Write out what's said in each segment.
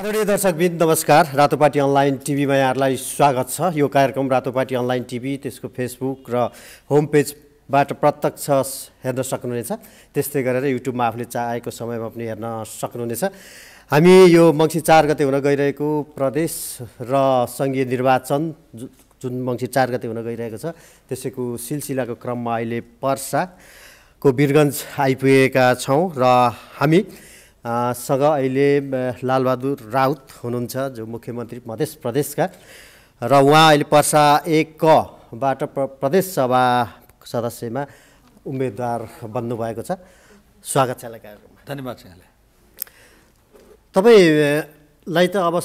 आदरणीय दर्शकबिन नमस्कार रातोपाटी अनलाइन टिभीमा यहाँहरूलाई स्वागत छ यो कार्यक्रम रातोपाटी अनलाइन टिभी त्यसको फेसबुक र होम पेजबाट प्रत्यक्ष हेर्न सक्नुहुनेछ त्यस्तै गरेर युट्युबमा आफूले चाहेको समयमा पनि हेर्न सक्नुहुनेछ हामी यो मङ्सिर चार गते हुन गइरहेको प्रदेश र सङ्घीय निर्वाचन जुन मङ्सिर चार गते हुन गइरहेको छ त्यसैको सिलसिलाको क्रममा अहिले पर्साको वीरगन्ज आइपुगेका छौँ र हामी सँग अहिले लालबहादुर राउत हुनुहुन्छ जो मुख्यमन्त्री मध्य प्रदेशका र उहाँ अहिले पर्सा एक कबाट प्र प्रदेश सभा सदस्यमा उम्मेदवार बन्नुभएको छ स्वागत छ कार्यक्रममा धन्यवाद छ यहाँलाई तपाईँलाई त अब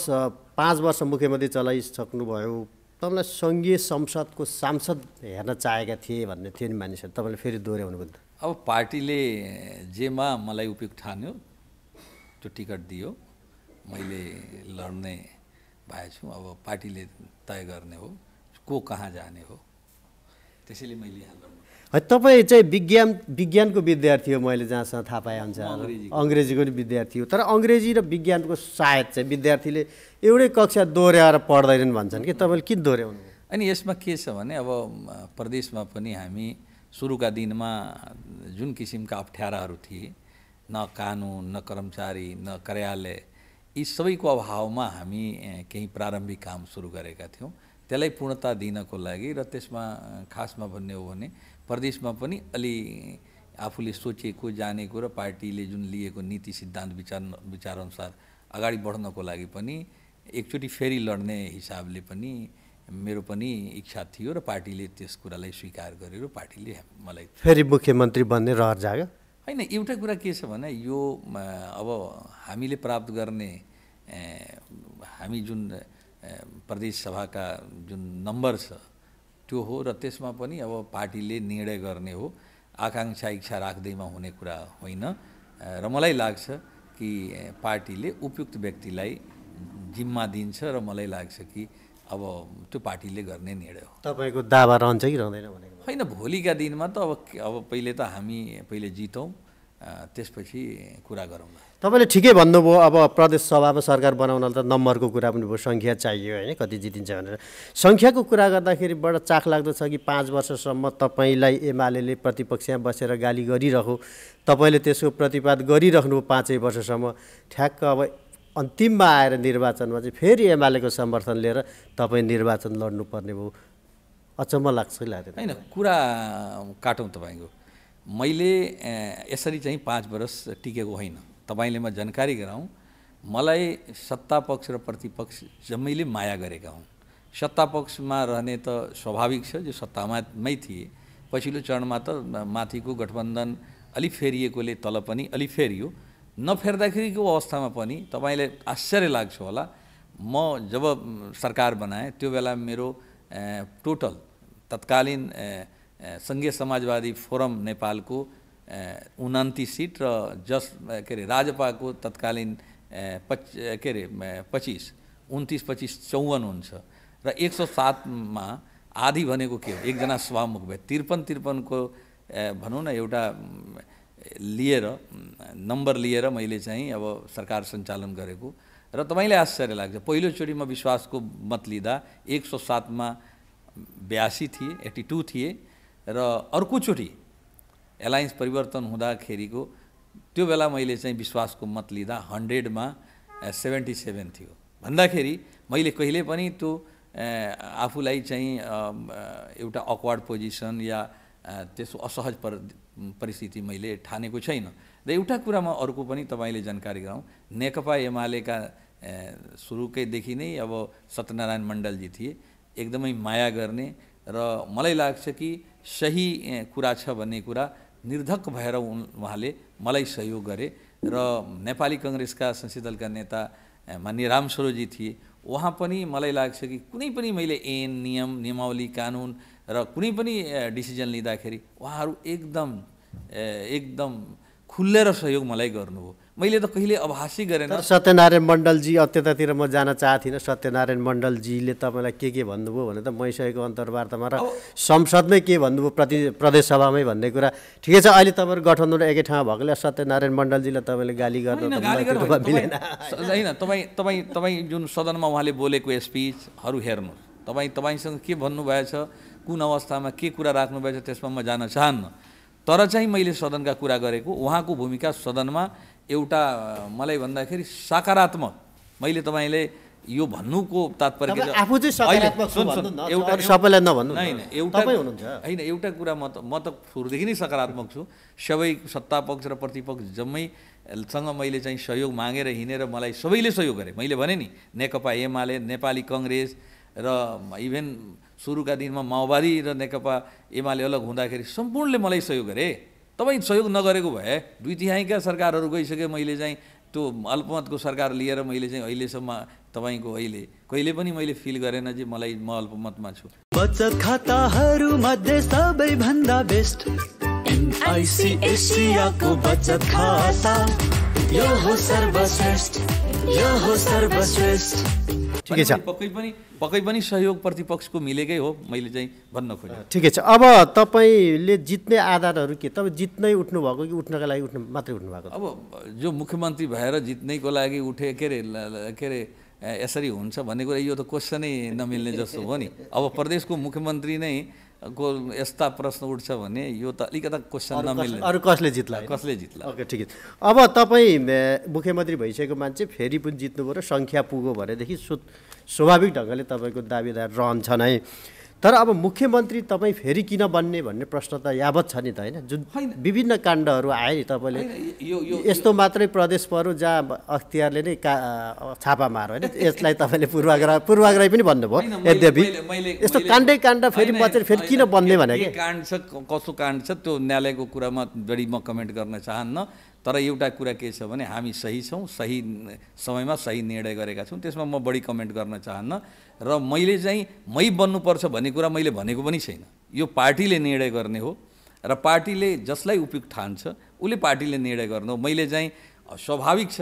पाँच वर्ष मुख्यमन्त्री चलाइसक्नुभयो तपाईँलाई सङ्घीय संसदको सांसद हेर्न चाहेका थिए भन्ने थियो नि मानिसहरू तपाईँले फेरि दोहोऱ्याउनु भयो अब पार्टीले जेमा मलाई उपयुक्त ठान्यो त्यो टिकट दियो मैले लड्ने भएछु अब पार्टीले तय गर्ने हो को कहाँ जाने हो त्यसैले मैले यहाँ तपाईँ चाहिँ विज्ञान विज्ञानको विद्यार्थी हो मैले जहाँसम्म थाहा पाएँ हुन्छ अङ्ग्रेजीको पनि विद्यार्थी हो तर अङ्ग्रेजी र विज्ञानको सायद चाहिँ विद्यार्थीले एउटै कक्षा दोहोऱ्याएर पढ्दैनन् भन्छन् कि तपाईँले किन दोहोऱ्याउनु अनि यसमा के छ भने अब प्रदेशमा पनि हामी सुरुका दिनमा जुन किसिमका अप्ठ्याराहरू थिए न कानुन न कर्मचारी न कार्यालय यी सबैको अभावमा हामी केही प्रारम्भिक काम सुरु गरेका थियौँ त्यसलाई पूर्णता दिनको लागि र त्यसमा खासमा भन्ने हो भने प्रदेशमा पनि अलि आफूले सोचेको जानेको र पार्टीले जुन लिएको नीति सिद्धान्त विचार विचारअनुसार अगाडि बढ्नको लागि पनि एकचोटि फेरि लड्ने हिसाबले पनि मेरो पनि इच्छा थियो र पार्टीले त्यस कुरालाई स्वीकार गरेर पार्टीले मलाई फेरि मुख्यमन्त्री बन्ने रहर जाग्यो होइन एउटा कुरा के छ भने यो अब हामीले प्राप्त गर्ने हामी जुन प्रदेश सभाका जुन नम्बर छ त्यो हो र त्यसमा पनि अब पार्टीले निर्णय गर्ने हो आकाङ्क्षा इच्छा राख्दैमा हुने कुरा होइन र मलाई लाग्छ कि पार्टीले उपयुक्त व्यक्तिलाई जिम्मा दिन्छ र मलाई लाग्छ कि अब त्यो पार्टीले गर्ने निर्णय हो तपाईँको दावा रहन्छ कि रहँदैन भनेको होइन भोलिका दिनमा त अब अब पहिले त हामी पहिले जितौँ त्यसपछि कुरा गरौँ तपाईँले ठिकै भन्नुभयो अब प्रदेश सभामा सरकार बनाउनलाई त नम्बरको कुरा पनि भयो सङ्ख्या चाहियो होइन कति जितिन्छ भनेर सङ्ख्याको कुरा गर्दाखेरि बडा चाख छ कि पाँच वर्षसम्म तपाईँलाई एमाले प्रतिपक्षमा बसेर गाली गरिरह्यो तपाईँले त्यसको प्रतिवाद गरिराख्नु पाँचै वर्षसम्म ठ्याक्क अब अन्तिममा आएर निर्वाचनमा चाहिँ फेरि एमालेको समर्थन लिएर तपाईँ निर्वाचन लड्नुपर्ने भयो अचम्म लाग्छ कि लाग्दैन होइन कुरा काटौँ तपाईँको मैले यसरी चाहिँ पाँच वर्ष टिकेको होइन तपाईँले म जानकारी गराउँ मलाई सत्तापक्ष र प्रतिपक्ष जम्मैले माया गरेका हुन् सत्तापक्षमा रहने त स्वाभाविक छ जो सत्तामामै थिए पछिल्लो चरणमा त माथिको गठबन्धन अलि फेरिएकोले तल पनि अलि फेरियो नफेर्दाखेरिको अवस्थामा पनि तपाईँले आश्चर्य लाग्छ होला म जब सरकार बनाएँ त्यो बेला मेरो टोटल तत्कालीन सङ्घीय समाजवादी फोरम नेपालको उनान्तिस सिट र जस के अरे राजपाको तत्कालीन पच के अरे पच्चिस उन्तिस पच्चिस चौवन हुन्छ र एक सौ सातमा आधी भनेको के हो एकजना सभामुख भए त्रिपन त्रिपनको भनौँ न एउटा लिएर नम्बर लिएर मैले चाहिँ अब सरकार सञ्चालन गरेको र तपाईँलाई आश्चर्य लाग्छ पहिलोचोटि म विश्वासको मत लिँदा एक सौ सातमा बयासी थिएँ एट्टी टू थिएँ र अर्कोचोटि एलायन्स परिवर्तन हुँदाखेरिको त्यो बेला मैले चाहिँ विश्वासको मत लिँदा हन्ड्रेडमा सेभेन्टी सेभेन थियो भन्दाखेरि मैले कहिले पनि त्यो आफूलाई चाहिँ एउटा अक्वार्ड पोजिसन या त्यसो असहज पर परिस्थिति मैले ठानेको छैन र एउटा कुरामा अर्को पनि तपाईँले जानकारी गराउँ नेकपा एमालेका सुरुकैदेखि नै अब सत्यनारायण मण्डलजी थिए एकदमै माया गर्ने र मलाई लाग्छ कि सही कुरा छ भन्ने कुरा निर्धक भएर उहाँले मलाई सहयोग गरे र नेपाली कङ्ग्रेसका संसदीय दलका नेता मान्य रामस्वरूपजी थिए उहाँ पनि मलाई लाग्छ कि कुनै पनि मैले एन, नियम नियमावली कानुन र कुनै पनि डिसिजन लिँदाखेरि उहाँहरू एकदम एकदम खुलेर सहयोग मलाई गर्नुभयो मैले त कहिले अभासी गरेन सत्यनारायण मण्डलजी अत्यतातिर म जान थिइनँ सत्यनारायण मण्डलजीले तपाईँलाई के के भन्नुभयो भने त मैसकेको अन्तर्वार्तामा र संसदमै के भन्नुभयो प्रति प्रदेशसभामै भन्ने कुरा ठिकै छ अहिले तपाईँहरू गठबन्धन एकै ठाउँमा भएकोले सत्यनारायण मण्डलजीलाई तपाईँले गाली गर्नु मिलेन होइन तपाईँ तपाईँ तपाईँ जुन सदनमा उहाँले बोलेको स्पिचहरू हेर्नु तपाईँ तपाईँसँग के भन्नुभएछ कुन अवस्थामा के कुरा राख्नुभएछ त्यसमा म जान चाहन्न तर चाहिँ मैले सदनका कुरा गरेको उहाँको भूमिका सदनमा एउटा मलाई भन्दाखेरि सकारात्मक मैले तपाईँले यो भन्नुको तात्पर्य होइन एउटा कुरा म त म त सुरुदेखि नै सकारात्मक छु सबै सत्तापक्ष र प्रतिपक्ष जम्मैसँग मैले चाहिँ सहयोग मागेर हिँडेर मलाई सबैले सहयोग गरेँ मैले भने नि नेकपा एमाले नेपाली कङ्ग्रेस र इभेन सुरुका दिनमा माओवादी र नेकपा एमाले अलग हुँदाखेरि सम्पूर्णले मलाई सहयोग गरेँ तपाईँ सहयोग नगरेको भए दुई तिहाईका सरकारहरू गइसके मैले चाहिँ त्यो अल्पमतको सरकार लिएर मैले चाहिँ अहिलेसम्म तपाईँको अहिले कहिले पनि मैले फिल गरेन जे मलाई म अल्पमतमा छु बचत खाताहरू मध्ये सबैभन्दा बेस्ट बचत खाता यो हो सर्वश्रेष्ठ यो हो सर्वश्रेष्ठ ठिकै छ पक्कै पनि पक्कै पनि सहयोग प्रतिपक्षको मिलेकै हो मैले चाहिँ भन्न खोजेँ ठिकै छ अब तपाईँले जित्ने आधारहरू के तपाईँ जित्नै उठ्नुभएको कि उठ्नका लागि उठ्नु मात्रै उठ्नुभएको अब जो मुख्यमन्त्री भएर जित्नैको लागि उठे के अरे के अरे यसरी हुन्छ भन्ने कुरा यो त क्वेसनै नमिल्ने जस्तो हो नि अब प्रदेशको मुख्यमन्त्री नै को यस्ता प्रश्न उठ्छ भने यो त अलिकता क्वेसन नमिल्ने अरू कसले जित्ला कसले जित्ला ओके ठिक अब तपाईँ मुख्यमन्त्री भइसकेको मान्छे फेरि पनि जित्नु पऱ्यो सङ्ख्या पुग्यो भनेदेखि सु स्वाभाविक ढङ्गले तपाईँको दावेदार रहन्छन् है तर अब मुख्यमन्त्री तपाईँ फेरि किन बन्ने भन्ने प्रश्न त यावत छ नि त होइन जुन विभिन्न काण्डहरू आए नि तपाईँले यस्तो मात्रै प्रदेश परो जहाँ अख्तियारले नै का छापा मार होइन यसलाई तपाईँले पूर्वाग्रह पूर्वाग्रह पनि भन्नुभयो यद्यपि यस्तो काण्डै काण्ड फेरि बचेर फेरि किन बन्ने भने काण्ड छ कसो काण्ड छ त्यो न्यायालयको कुरामा जडी म कमेन्ट गर्न चाहन्न तर एउटा कुरा के छ भने हामी सही छौँ सही समयमा सही निर्णय गरेका छौँ त्यसमा म बढी कमेन्ट गर्न चाहन्न र मैले चाहिँ मै बन्नुपर्छ भन्ने कुरा मैले भनेको पनि छैन यो पार्टीले निर्णय गर्ने हो र पार्टीले जसलाई उपयुक्त ठान्छ उसले पार्टीले निर्णय गर्नु हो मैले चाहिँ स्वाभाविक छ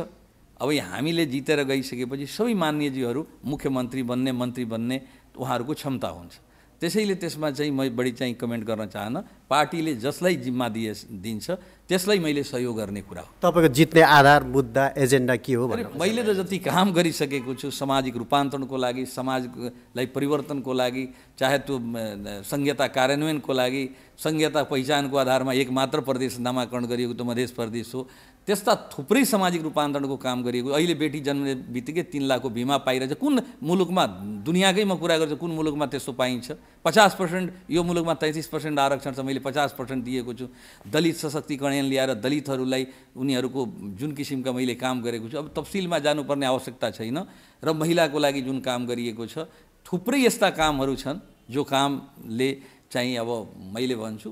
अब हामीले जितेर गइसकेपछि सबै मान्यजीहरू मुख्यमन्त्री बन्ने मन्त्री बन्ने उहाँहरूको क्षमता हुन्छ त्यसैले त्यसमा चाहिँ म बढी चाहिँ कमेन्ट गर्न चाहन्न पार्टीले जसलाई जिम्मा दिए दिन्छ त्यसलाई मैले सहयोग गर्ने कुरा हो तपाईँको जित्ने आधार मुद्दा एजेन्डा के हो भने मैले त जति काम गरिसकेको छु सामाजिक रूपान्तरणको लागि समाजलाई परिवर्तनको लागि चाहे त्यो संहिता कार्यान्वयनको लागि संहिता पहिचानको आधारमा एकमात्र प्रदेश नामाकरण गरिएको त मधेस प्रदेश हो त्यस्ता थुप्रै सामाजिक रूपान्तरणको काम गरिएको अहिले बेटी जन्मने बित्तिकै तिन लाखको बिमा पाइरहेछ कुन मुलुकमा दुनियाँकै म कुरा गर्छु कुन मुलुकमा त्यस्तो पाइन्छ पचास पर्सेन्ट यो मुलुकमा तैँतिस पर्सेन्ट आरक्षण छ मैले पचास पर्सेन्ट दिएको छु दलित सशक्तिकरण ल्याएर दलितहरूलाई उनीहरूको जुन किसिमका मैले काम गरेको छु अब तफसिलमा जानुपर्ने आवश्यकता छैन र महिलाको लागि जुन काम गरिएको छ थुप्रै यस्ता कामहरू छन् जो कामले चाहिँ अब मैले भन्छु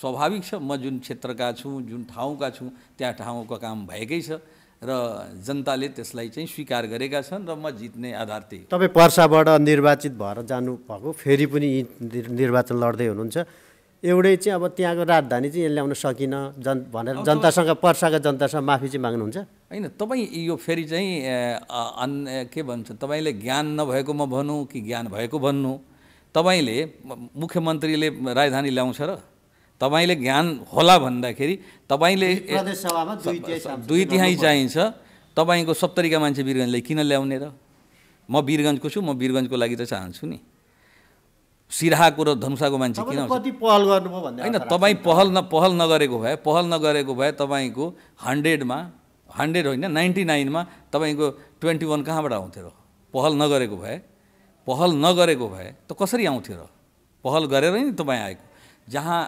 स्वाभाविक छ म जुन क्षेत्रका छु जुन ठाउँका छु त्यहाँ ठाउँको काम भएकै छ र जनताले त्यसलाई चाहिँ स्वीकार गरेका छन् र म जित्ने आधार त्यही तपाईँ पर्साबाट निर्वाचित भएर जानुभएको फेरि पनि निर्वाचन लड्दै हुनुहुन्छ एउटै चाहिँ अब त्यहाँको राजधानी चाहिँ ल्याउन सकिनँ जन भनेर जनतासँग पर्साका जनतासँग माफी चाहिँ माग्नुहुन्छ होइन तपाईँ यो फेरि चाहिँ के भन्छ तपाईँले ज्ञान नभएको म भनौँ कि ज्ञान भएको भन्नु तपाईँले मुख्यमन्त्रीले राजधानी ल्याउँछ र तपाईँले ज्ञान होला भन्दाखेरि तपाईँले दुई तिहाई चाहिन्छ तपाईँको सप्तरीका मान्छे वीरगन्जले किन ल्याउने र म वीरगन्जको छु म वीरगन्जको लागि त चाहन्छु नि सिराहाको र धनुषाको मान्छे किन पहल गर्नुभयो होइन तपाईँ पहल न पहल नगरेको भए पहल नगरेको भए तपाईँको हन्ड्रेडमा हन्ड्रेड होइन नाइन्टी नाइनमा तपाईँको ट्वेन्टी वान कहाँबाट आउँथ्यो र पहल नगरेको भए पहल नगरेको भए त कसरी आउँथ्यो र पहल गरेरै नि तपाईँ आएको जहाँ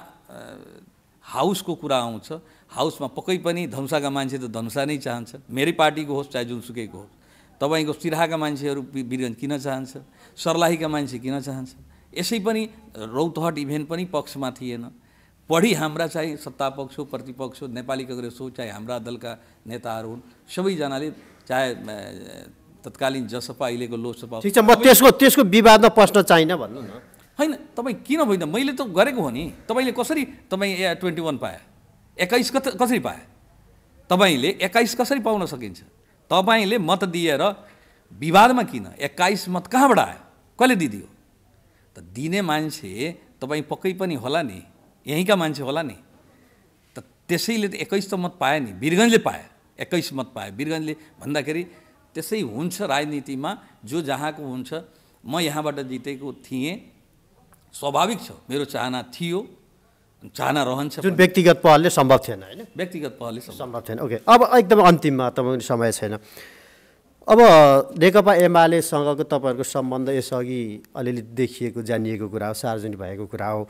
हाउसको कुरा आउँछ हाउसमा पक्कै पनि धनुषाका मान्छे त धनुषा नै चाहन्छ मेरै पार्टीको होस् चाहे जुनसुकैको होस् तपाईँको सिराहाका मान्छेहरू बिरगन्ज किन चाहन्छ सर्लाहीका मान्छे किन चाहन्छ यसै पनि रौतहट इभेन्ट पनि पक्षमा थिएन बढी हाम्रा चाहिँ सत्तापक्ष हो प्रतिपक्ष हो नेपाली कङ्ग्रेस हो चाहे हाम्रा दलका नेताहरू हुन् सबैजनाले चाहे तत्कालीन जसपा अहिलेको लोकसभा ठिक छ म त्यसको त्यसको विवादमा पस्न चाहिँ भन्नु न होइन तपाईँ किन होइन मैले त गरेको हो नि तपाईँले कसरी तपाईँ ए ट्वेन्टी वान पाएँ एक्काइस कसरी पाएँ तपाईँले एक्काइस कसरी पाउन सकिन्छ तपाईँले मत दिएर विवादमा किन एक्काइस मत कहाँबाट आयो कहिले दिदियो त दिने मान्छे तपाईँ पक्कै पनि होला नि यहीँका मान्छे होला नि त त्यसैले त एक्काइस त मत पाएँ नि वीरगन्जले पाएँ एक्काइस मत पायो वीरगन्जले भन्दाखेरि त्यसै हुन्छ राजनीतिमा जो जहाँको हुन्छ म यहाँबाट जितेको थिएँ स्वाभाविक छ मेरो चाहना थियो चाहना रहन्छ जुन व्यक्तिगत पहलले सम्भव थिएन होइन व्यक्तिगत पहलले सम्भव थिएन ओके अब एकदम अन्तिममा तपाईँको समय छैन अब नेकपा एमालेसँगको तपाईँहरूको सम्बन्ध यसअघि अलिअलि देखिएको जानिएको कुरा हो सार्वजनिक भएको कुरा हो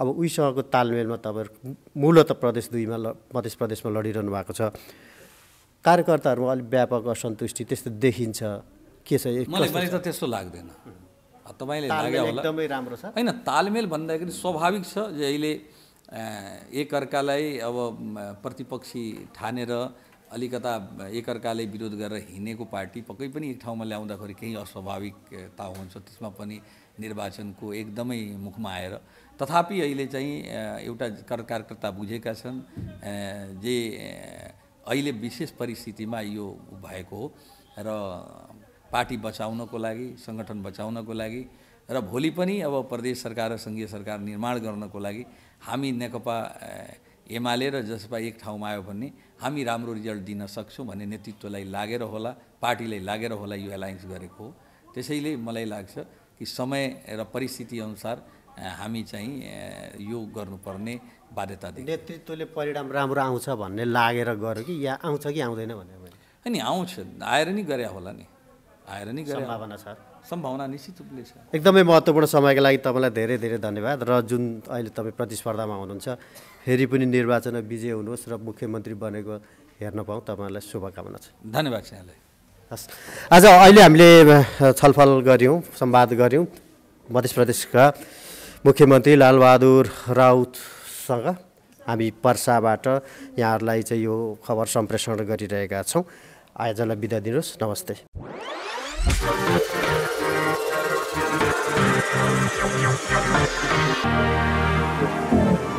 अब उहीसँगको तालमेलमा तपाईँहरू मूलत प्रदेश दुईमा ल मध्य प्रदेशमा लडिरहनु भएको छ कार्यकर्ताहरूमा अलिक व्यापक असन्तुष्टि त्यस्तो देखिन्छ के छ मलाई त त्यस्तो लाग्दैन तपाईँले एकदमै राम्रो छ होइन तालमेल भन्दाखेरि स्वाभाविक छ जहिले एकअर्कालाई अब प्रतिपक्षी ठानेर अलिकता एकअर्काले विरोध गरेर हिँडेको पार्टी पक्कै पनि एक ठाउँमा ल्याउँदाखेरि केही अस्वाभाविकता हुन्छ त्यसमा पनि निर्वाचनको एकदमै मुखमा आएर तथापि अहिले चाहिँ एउटा कार्यकर्ता बुझेका छन् जे अहिले विशेष परिस्थितिमा यो भएको हो र पार्टी बचाउनको लागि सङ्गठन बचाउनको लागि र भोलि पनि अब प्रदेश सरकार र सङ्घीय सरकार निर्माण गर्नको लागि हामी नेकपा एमाले र जसपा एक ठाउँमा आयो भने हामी राम्रो रिजल्ट दिन सक्छौँ भन्ने नेतृत्वलाई लागेर होला पार्टीलाई लागेर होला यो एलायन्स गरेको हो त्यसैले मलाई लाग्छ कि समय र परिस्थितिअनुसार हामी चाहिँ यो गर्नुपर्ने बाध्यता दिए नेतृत्वले परिणाम राम्रो आउँछ भन्ने लागेर गऱ्यो कि या आउँछ कि आउँदैन भनेर होइन आउँछ आएर नि गरे होला नि आएर नि गरे सम्भावना छ सम्भावना निश्चित रूपले छ एकदमै महत्त्वपूर्ण समयको लागि तपाईँलाई धेरै धेरै धन्यवाद र जुन अहिले तपाईँ प्रतिस्पर्धामा हुनुहुन्छ फेरि पनि निर्वाचनमा विजय हुनुहोस् र मुख्यमन्त्री बनेको हेर्न पाउँ तपाईँहरूलाई शुभकामना छ धन्यवाद यहाँलाई हस् आज अहिले हामीले छलफल गऱ्यौँ संवाद गऱ्यौँ मध्य प्रदेशका मुख्यमन्त्री लालबहादुर राउत सँग हामी पर्साबाट यहाँहरूलाई चाहिँ यो खबर सम्प्रेषण गरिरहेका छौँ आजलाई बिदा दिनुहोस् नमस्ते